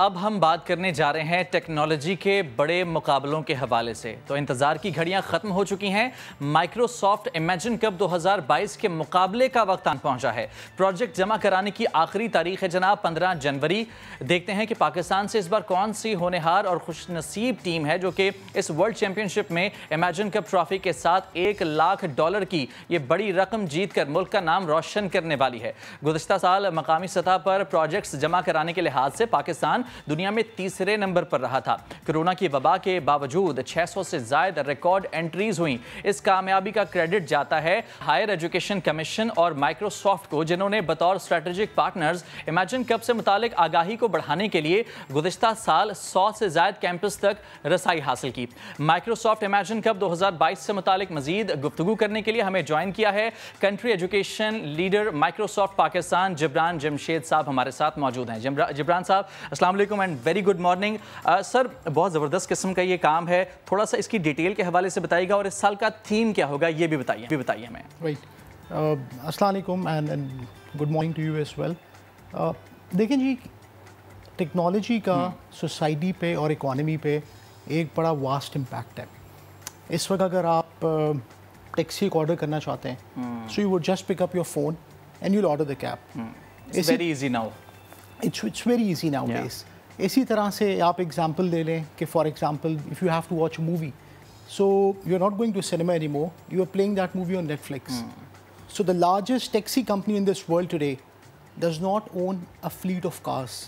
अब हम बात करने जा रहे हैं टेक्नोलॉजी के बड़े मुकाबलों के हवाले से तो इंतज़ार की घड़ियां ख़त्म हो चुकी हैं माइक्रोसॉफ्ट इमेजिन कप 2022 के मुकाबले का वक्त आन पहुंचा है प्रोजेक्ट जमा कराने की आखिरी तारीख है जनाब 15 जनवरी देखते हैं कि पाकिस्तान से इस बार कौन सी होनहार और खुशनसीब टीम है जो कि इस वर्ल्ड चैम्पियनशिप में इमेजिन कप ट्रॉफी के साथ एक लाख डॉलर की ये बड़ी रकम जीत कर मुल्क का नाम रोशन करने वाली है गुजशत साल मकामी सतह पर प्रोजेक्ट्स जमा कराने के लिहाज से पाकिस्तान दुनिया में तीसरे नंबर पर रहा था कोरोना की वबा के बावजूद 600 से ज्यादा रिकॉर्ड एंट्रीज हुई इस कामयाबी का क्रेडिट जाता है हायर एजुकेशन कमीशन और माइक्रोसॉफ्ट को जिन्होंने बतौर स्ट्रेटेजिक पार्टनर्स इमेजिन कप से मुतालिक आगाही को बढ़ाने के लिए गुजशत साल सौ से ज्यादा कैंपस तक रसाई हासिल की माइक्रोसॉफ्ट इमेजिन कप 2022 से मुतालिक मजीद गुफ्तु करने के लिए हमें ज्वाइन किया है country education leader Microsoft Pakistan Jibran Jamshed साहब हमारे साथ मौजूद हैं जिब्रान साहब असला असलम and very good morning sir बहुत ज़बरदस्त किस्म का ये काम है थोड़ा सा इसकी डिटेल के हवाले से बताइएगा और इस साल का थीम क्या होगा ये भी बताइए भी बताइए हमें राइट असल and good morning to you as well देखें जी टेक्नोलॉजी का सोसाइटी hmm. पे और इकॉनमी पे एक बड़ा वास्ट इम्पैक्ट है इस वक्त अगर आप टैक्सी uh, को ऑर्डर करना चाहते हैं so you would just pick up your phone and you'll order the cab very easy now it's it's very easy nowadays इसी तरह से आप एग्जांपल ले लें कि for example if you have to watch movie so you are not going to cinema anymore you are playing that movie on Netflix so the largest taxi company in this world today does not own a fleet of cars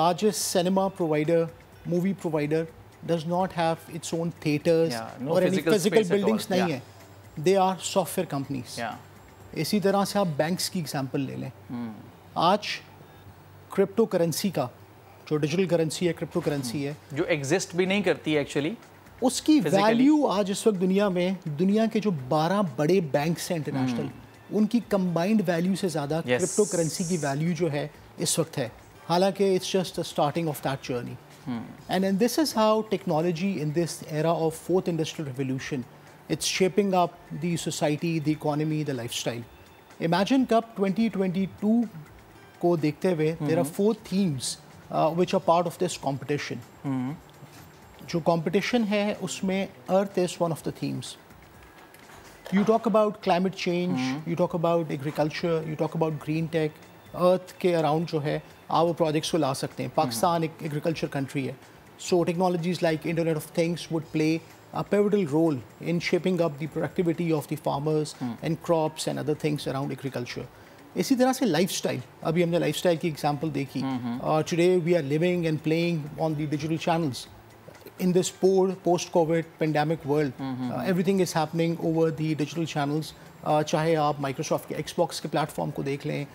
largest cinema provider movie provider does not have its own theatres और any physical buildings नहीं है they are software companies इसी तरह से आप banks की example ले लें hmm. आज क्रिप्टो करेंसी का जो डिजिटल करेंसी है क्रिप्टो करेंसी है hmm. जो एग्जिस्ट भी नहीं करती है एक्चुअली उसकी वैल्यू आज इस वक्त दुनिया में दुनिया के जो 12 बड़े बैंक्स हैं इंटरनेशनल hmm. उनकी कंबाइंड वैल्यू से ज़्यादा क्रिप्टो करेंसी की वैल्यू जो है इस वक्त है हालांकि it's just the starting of that journey and and this is how technology in this era of fourth industrial revolution it's shaping up the society the economy the lifestyle Imagine Cup twenty को देखते हुए there are four themes which are part of this competition जो competition है उसमें earth is one of the themes you talk about climate change you talk about agriculture you talk about green tech earth के around जो है आप वो projects को ला सकते हैं हम्म। पाकिस्तान एक एग्रीकल्चर कंट्री है so technologies like internet of things would play a pivotal role in shaping up the productivity of the farmers and crops and other things around agriculture इसी तरह से लाइफस्टाइल अभी हमने लाइफस्टाइल की एग्जांपल देखी today we are living and playing on the digital channels in this pour post COVID pandemic world everything is happening over the digital channels चाहे आप Microsoft के एक्सबॉक्स के प्लेटफॉर्म को देख लें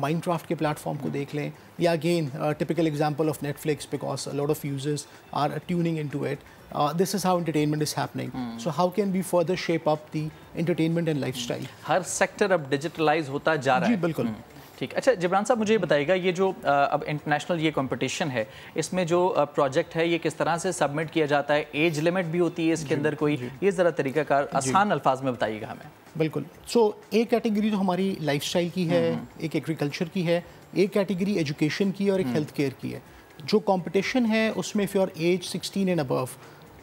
माइंड uh, के प्लेटफॉर्म को देख लें या again typical example of Netflix because lot of users are tuning into it uh, this is how entertainment is happening. Hmm. So how can we further shape up the entertainment and lifestyle? हर sector अब digitalize होता जा रहा है. जी बिल्कुल. Hmm. ठीक अच्छा जिब्रान साहब मुझे ये बताएगा ये जो आ, अब इंटरनेशनल ये कंपटीशन है इसमें जो प्रोजेक्ट है ये किस तरह से सबमिट किया जाता है एज लिमिट भी होती है इसके अंदर कोई ये ज़रा तरीका कार आसान अल्फाज में बताइएगा हमें बिल्कुल सो so, एक कैटेगरी तो हमारी लाइफस्टाइल हम्म, हम्म। की है एक एग्रीकल्चर की है एक कैटेगरी एजुकेशन की और एक हेल्थ केयर की है जो कंपटीशन है उसमें इफ़ एज 16 एंड अबव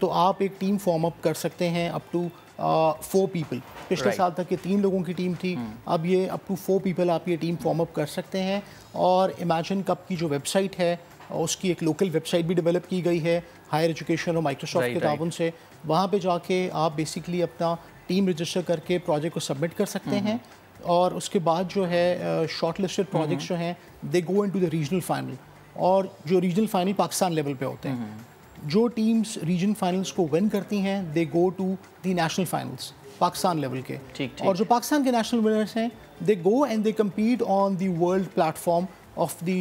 तो आप एक टीम फॉर्म अप कर सकते हैं अप टू फोर पीपल पिछले right. साल तक ये तीन लोगों की टीम थी hmm. अब ये अप टू फोर पीपल आप ये टीम फॉर्म अप कर सकते हैं और इमेजिन कप की जो वेबसाइट है उसकी एक लोकल वेबसाइट भी डेवलप की गई है हायर एजुकेशन और माइक्रोसॉफ्ट के ताबन से वहाँ पे जाके आप बेसिकली अपना टीम रजिस्टर करके प्रोजेक्ट को सबमिट कर सकते hmm. हैं और उसके बाद जो है शॉर्ट लिस्टेड प्रोजेक्ट्स जो हैं they go into the regional final और जो रीजनल फाइनल पाकिस्तान लेवल पे होते हैं hmm. जो टीम्स रीजन फाइनल्स को विन करती हैं they go to the national finals Pakistan level के ठीक, ठीक और जो पाकिस्तान के नेशनल विनर्स हैं they go and they compete on the world platform of the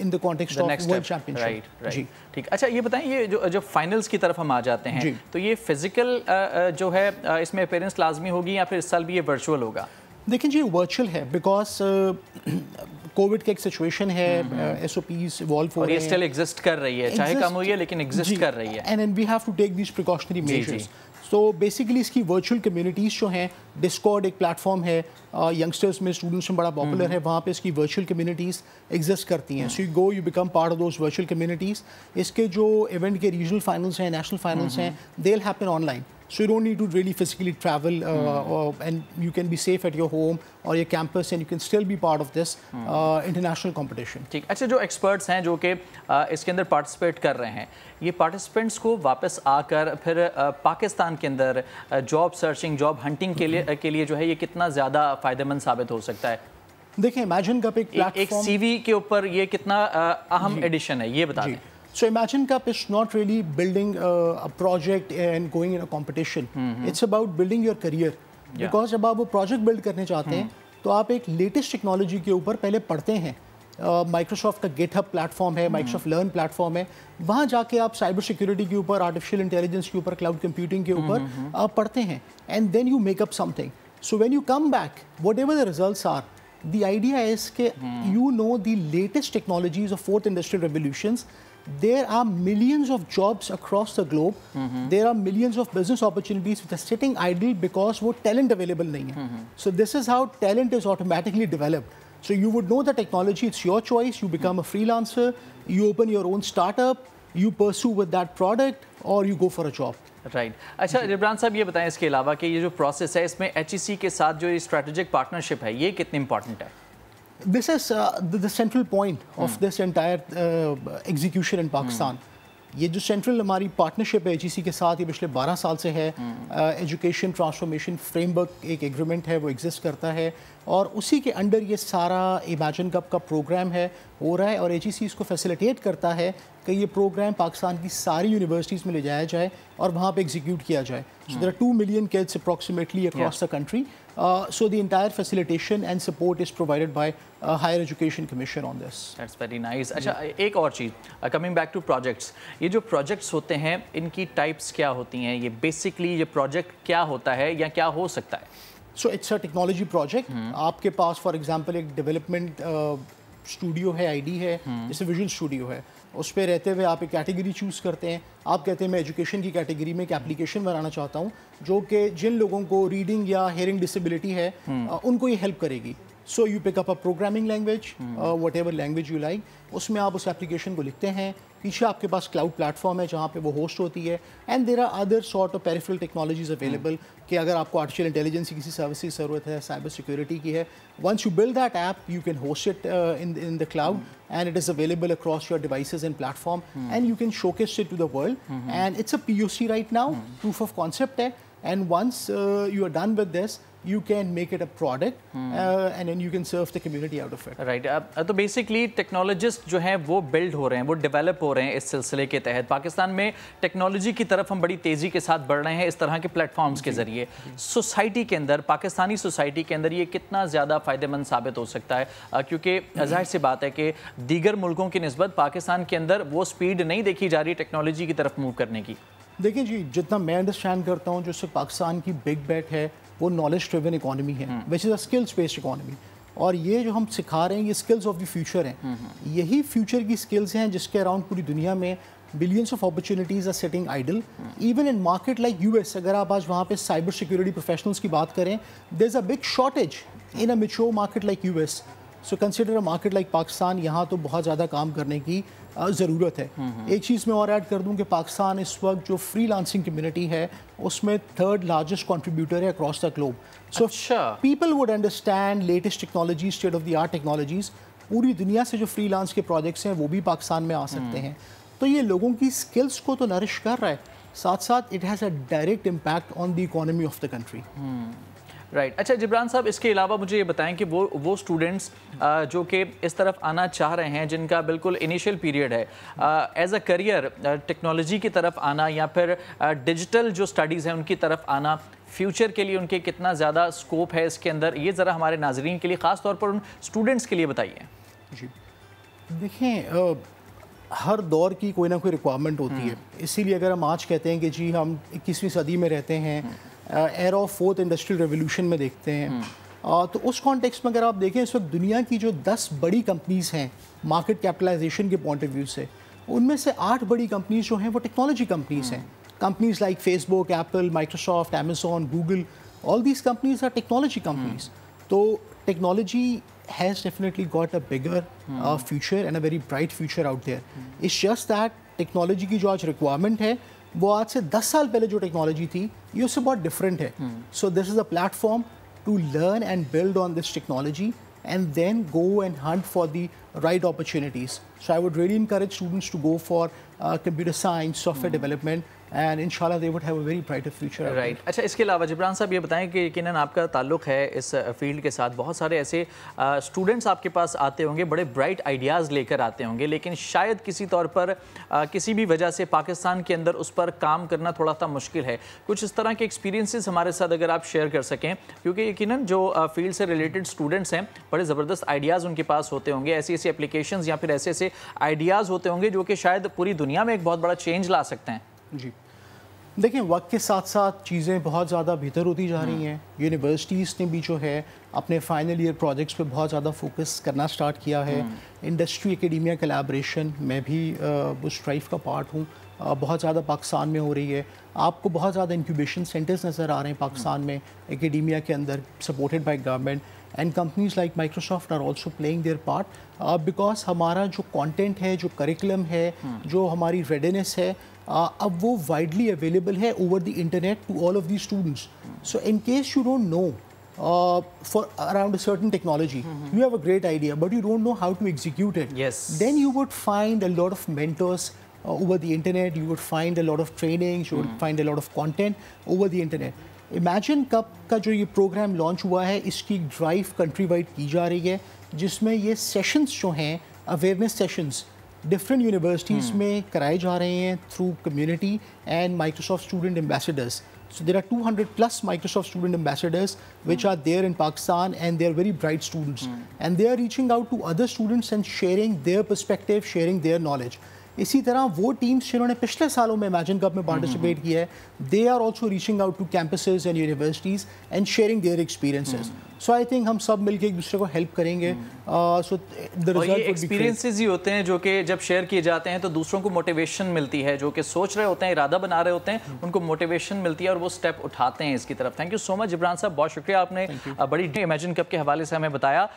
in the context of world championship जी ठीक अच्छा ये बताएं ये जो जब फाइनल्स की तरफ हम आ जाते हैं तो ये फिजिकल uh, uh, जो है uh, इसमें अपेयरेंस लाजमी होगी या फिर इस साल भी ये वर्चुअल होगा देखें जी वर्चुअल है बिकॉज कोविड का एक सिचुएशन है एस ओ पीज इवॉल्व हो रही है स्टिल एग्जिस्ट कर रही है चाहे कम हुई है लेकिन एग्जिस्ट कर रही है and and we have to take these precautionary measures तो बेसिकली इसकी वर्चुअल कम्युनिटीज़ जो हैं डिस्कॉर्ड एक प्लेटफॉर्म है यंगस्टर्स में स्टूडेंट्स में बड़ा पॉपुलर हम्म। है वहाँ पे इसकी वर्चुअल कम्युनिटीज़ एग्जिस्ट करती हैं so you go you become part of those virtual communities इसके जो इवेंट के रीजनल फाइनल्स हैं नेशनल फाइनल्स हम्म, हम्म। हैं they happen online So you don't need to really physically travel, uh, mm. or, and you can be safe at your home और ये campus and you can still be part of this international competition ठीक अच्छा जो experts हैं जो कि uh, इसके अंदर पार्टिसिपेट कर रहे हैं ये पार्टिसिपेंट्स को वापस आकर फिर uh, पाकिस्तान के अंदर जॉब सर्चिंग जॉब हंटिंग के लिए हम्म। के लिए जो है ये कितना ज़्यादा फ़ायदेमंद साबित हो सकता है देखिए इमेजिन का एक प्लेटफॉर्म एक सीवी के ऊपर ये कितना uh, अहम एडिशन है ये बता दें So Imagine Cup is not really building a, a project and going in a competition. Mm-hmm. It's about building your career. Yeah. Because जब आप वो प्रोजेक्ट बिल्ड करने चाहते हैं हम्म। तो आप एक लेटेस्ट टेक्नोलॉजी के ऊपर पहले पढ़ते हैं माइक्रोसॉफ्ट का गेटअप प्लेटफॉर्म है माइक्रोसॉफ्ट लर्न प्लेटफॉर्म है वहाँ जाके आप साइबर सिक्योरिटी के ऊपर आर्टिफिशियल इंटेलिजेंस के ऊपर क्लाउड कंप्यूटिंग के ऊपर हम्म, हम्म, आप पढ़ते हैं and then you make up something so when you come back whatever the result are the idea is के you know the latest technologies of fourth industrial revolutions there are millions of jobs across the globe. Mm -hmm. There are millions of business opportunities which are sitting idle because वो talent available नहीं है. Mm -hmm. So this is how talent is automatically developed. So you would know the technology, it's your choice. You become mm -hmm. a freelancer, you open your own startup, you pursue with that product, or you go for a job. Right अच्छा रिबरान साहब ये बताएं इसके अलावा कि ये जो process है इसमें एच के साथ जो स्ट्रेटेजिक पार्टनरशिप है ये कितनी इंपॉर्टेंट है this is uh, the, the, central point of hmm. this entire uh, execution in Pakistan. Hmm. ये जो सेंट्रल हमारी पार्टनरशिप है जी के साथ ये पिछले 12 साल से है एजुकेशन ट्रांसफॉर्मेशन फ्रेमवर्क एक एग्रीमेंट है वो एग्जिस्ट करता है और उसी के अंडर ये सारा इमेजिन कप का प्रोग्राम है हो रहा है और ए इसको फैसिलिटेट करता है कि ये प्रोग्राम पाकिस्तान की सारी यूनिवर्सिटीज़ में ले जाया जाए और वहाँ पे एग्जीक्यूट किया जाए there two million kids approximately across the country so the entire facilitation and support is provided by higher education commission on this that's very nice अच्छा एक और चीज़ कमिंग बैक टू प्रोजेक्ट्स ये जो प्रोजेक्ट्स होते हैं इनकी टाइप्स क्या होती हैं ये बेसिकली ये प्रोजेक्ट क्या होता है या क्या हो सकता है so it's a technology project आपके पास फॉर एग्जाम्पल एक डेवलपमेंट स्टूडियो uh, है आईडी है hmm. जैसे विजुअल स्टूडियो है उस पर रहते हुए आप एक कैटेगरी चूज़ करते हैं आप कहते हैं मैं एजुकेशन की कैटेगरी में एक एप्लीकेशन बनाना चाहता हूँ जो कि जिन लोगों को रीडिंग या हेयरिंग डिसेबिलिटी है हम्म। उनको ये हेल्प करेगी so you pick up a programming language whatever language you like उसमें आप उस एप्लीकेशन को लिखते हैं पीछे आपके पास क्लाउड प्लेटफॉर्म है जहाँ पे वो होस्ट होती है and there are other sort of peripheral technologies available कि अगर आपको आर्टिफिशियल इंटेलिजेंस की किसी सर्विस की ज़रूरत है साइबर सिक्योरिटी की है once you build that app you can host it in in the cloud and it is available across your devices and platform and you can showcase it to the world and it's a P U C right now proof of concept है and once you are done with this you can make it a product hmm. uh, and then you can serve the community out of it. Right. Uh, so uh, तो basically technologists jo hain wo build ho rahe hain wo develop ho rahe hain इस सिलसिले के तहत पाकिस्तान में technology की तरफ हम बड़ी तेज़ी के साथ बढ़ रहे हैं इस तरह के प्लेटफॉर्म्स के ज़रिए सोसाइटी के अंदर पाकिस्तानी सोसाइटी के अंदर ये कितना ज़्यादा फ़ायदेमंद साबित हो सकता है uh, क्योंकि जाहिर सी बात है कि दीगर मुल्कों की नस्बत पाकिस्तान के अंदर वो स्पीड नहीं देखी जा रही टेक्नोलॉजी की तरफ मूव करने की देखिए जी जितना मैं अंडरस्टैंड करता हूँ जो सिर्फ पाकिस्तान की बिग बैट है वो नॉलेज ट्रिवन इकोनॉमी है which is a skills based economy और ये जो हम सिखा रहे हैं ये स्किल्स ऑफ द फ्यूचर हैं हम्म, हम्म। यही फ्यूचर की स्किल्स हैं जिसके अराउंड पूरी दुनिया में billions of opportunities are setting idle even in market like U S अगर आप आज वहाँ पे साइबर सिक्योरिटी प्रोफेशनल्स की बात करें there is a big shortage in a mature market like U S so consider market like Pakistan यहाँ तो बहुत ज़्यादा काम करने की ज़रूरत है हम्म, हम्म। एक चीज़ मैं और ऐड कर दूँ कि पाकिस्तान इस वक्त जो फ्री लांसिंग कम्यूनिटी है उसमें थर्ड लार्जेस्ट कॉन्ट्रीब्यूटर है across the globe so people would understand latest technology state of the art technologies पूरी दुनिया से जो फ्री लांस के प्रोजेक्ट्स हैं वो भी पाकिस्तान में आ हम्म। सकते हैं तो ये लोगों की स्किल्स को तो नरिश कर रहा है साथ साथ it has a direct impact on the economy of the country right अच्छा जिब्रान साहब इसके अलावा मुझे ये बताएं कि वो वो स्टूडेंट्स जो कि इस तरफ आना चाह रहे हैं जिनका बिल्कुल इनिशियल पीरियड है एज अ करियर टेक्नोलॉजी की तरफ आना या फिर डिजिटल जो स्टडीज़ हैं उनकी तरफ आना फ्यूचर के लिए उनके कितना ज़्यादा स्कोप है इसके अंदर ये ज़रा हमारे नाजरन के लिए ख़ास तौर पर उन स्टूडेंट्स के लिए बताइए जी देखें हर दौर की कोई ना कोई रिक्वायरमेंट होती हम्म। है इसीलिए अगर हम आज कहते हैं कि जी हम इक्कीसवीं सदी में रहते हैं हम्म। Era of fourth industrial revolution में देखते हैं आ, hmm. uh, तो उस कॉन्टेक्स में अगर आप देखें इस वक्त दुनिया की जो दस बड़ी कंपनीज़ हैं मार्केट कैपिटलाइजेशन के पॉइंट ऑफ व्यू से उनमें से आठ बड़ी कंपनीज़ जो हैं वो टेक्नोलॉजी कंपनीज़ हैं companies like Facebook Apple Microsoft Amazon Google all these companies are technology companies तो technology has definitely got a bigger future and a very bright future out there it's just that technology की जो आज requirement है वो आज से 10 साल पहले जो टेक्नोलॉजी थी ये उससे बहुत है so this is a platform to learn and build on this technology and then go and hunt for the right opportunities. So I would really encourage students to go for uh, computer science, software development, and in they would have a very brighter future right अच्छा इसके अलावा जबरान साहब ये बताएं कि यकीन आपका ताल्लुक है इस फील्ड के साथ बहुत सारे ऐसे स्टूडेंट्स आपके पास आते होंगे बड़े ब्राइट आइडियाज़ लेकर आते होंगे लेकिन शायद किसी तौर पर आ, किसी भी वजह से पाकिस्तान के अंदर उस पर काम करना थोड़ा सा मुश्किल है कुछ इस तरह के एक्सपीरियंसिस हमारे साथ अगर आप शेयर कर सकें क्योंकि यकीन जो फील्ड से रिलेटेड स्टूडेंट्स हैं बड़े ज़बरदस्त आइडियाज़ उनके पास होते होंगे ऐसी ऐसी एप्लीकेशन या फिर ऐसे ऐसे आइडियाज़ होते होंगे जो कि शायद पूरी दुनिया में एक बहुत बड़ा चेंज ला सकते हैं जी देखिए वक्त के साथ साथ चीज़ें बहुत ज़्यादा बेहतर होती जा रही हम्म। हैं यूनिवर्सिटीज़ ने भी जो है अपने फाइनल ईयर प्रोजेक्ट्स पे बहुत ज़्यादा फोकस करना स्टार्ट किया है इंडस्ट्री एकेडमिया कलेब्रेशन मैं भी उस ट्राइफ का पार्ट हूँ बहुत ज़्यादा पाकिस्तान में हो रही है आपको बहुत ज़्यादा इंक्यूबेशन सेंटर्स नज़र आ रहे हैं पाकिस्तान हम्म। में एकेडमिया के अंदर supported by government and companies like Microsoft are also playing their part uh, because our content, the curriculum, the hmm. readiness is uh, widely available hai over the internet to all of these students. Hmm. So in case you don't know uh, for around a certain technology, hmm, hmm. you have a great idea but you don't know how to execute it, yes. then you would find a lot of mentors uh, over the internet, you would find a lot of trainings, you would find a lot of content over the internet. Imagine cup का जो ये programme launch हुआ है इसकी drive country wide की जा रही है जिसमें ये सेशंस जो हैं awareness sessions different universities hmm. में कराए जा रहे हैं through community and Microsoft student ambassadors so there are two hundred plus Microsoft student ambassadors which are there in Pakistan and they're very bright students and they are reaching out to other students and sharing their perspective sharing their knowledge इसी तरह वो teams जिन्होंने पिछले सालों में Imagine cup में participate किया है they are also reaching out to campus and universities and sharing their experiences so I think हम सब मिलकर एक दूसरे को हेल्प करेंगे सो uh, एक्सपीरियंसेस ही होते हैं जो कि जब शेयर किए जाते हैं तो दूसरों को मोटिवेशन मिलती है जो कि सोच रहे होते हैं इरादा बना रहे होते हैं उनको मोटिवेशन मिलती है और वो स्टेप उठाते हैं इसकी तरफ thank you so much Ibran साहब बहुत शुक्रिया आपने बड़ी इमेजिन कप के हवाले से हमें बताया